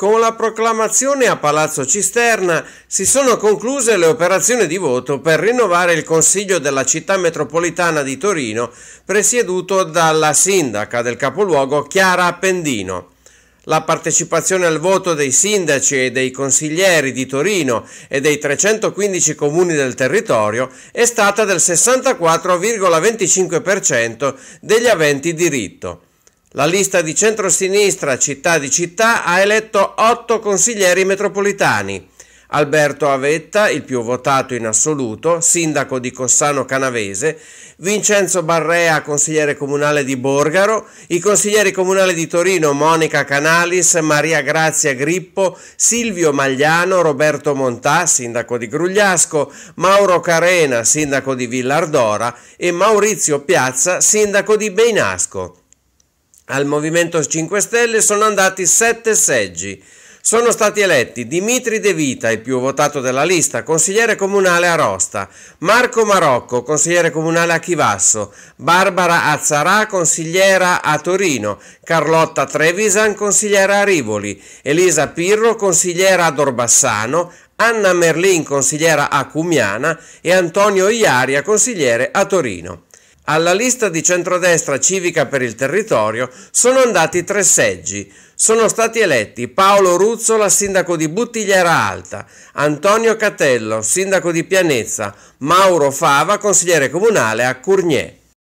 Con la proclamazione a Palazzo Cisterna si sono concluse le operazioni di voto per rinnovare il Consiglio della città metropolitana di Torino, presieduto dalla sindaca del capoluogo Chiara Appendino. La partecipazione al voto dei sindaci e dei consiglieri di Torino e dei 315 comuni del territorio è stata del 64,25% degli aventi diritto. La lista di centrosinistra città di città ha eletto otto consiglieri metropolitani. Alberto Avetta, il più votato in assoluto, sindaco di Cossano Canavese, Vincenzo Barrea, consigliere comunale di Borgaro, i consiglieri comunali di Torino Monica Canalis, Maria Grazia Grippo, Silvio Magliano, Roberto Montà, sindaco di Grugliasco, Mauro Carena, sindaco di Villardora e Maurizio Piazza, sindaco di Beinasco al Movimento 5 Stelle sono andati sette seggi. Sono stati eletti Dimitri De Vita, il più votato della lista, consigliere comunale a Rosta, Marco Marocco, consigliere comunale a Chivasso, Barbara Azzarà, consigliera a Torino, Carlotta Trevisan, consigliera a Rivoli, Elisa Pirro, consigliera ad Orbassano, Anna Merlin, consigliera a Cumiana e Antonio Iaria, consigliere a Torino. Alla lista di centrodestra civica per il territorio sono andati tre seggi. Sono stati eletti Paolo Ruzzola, sindaco di Buttigliera Alta, Antonio Catello, sindaco di Pianezza, Mauro Fava, consigliere comunale a Curnier.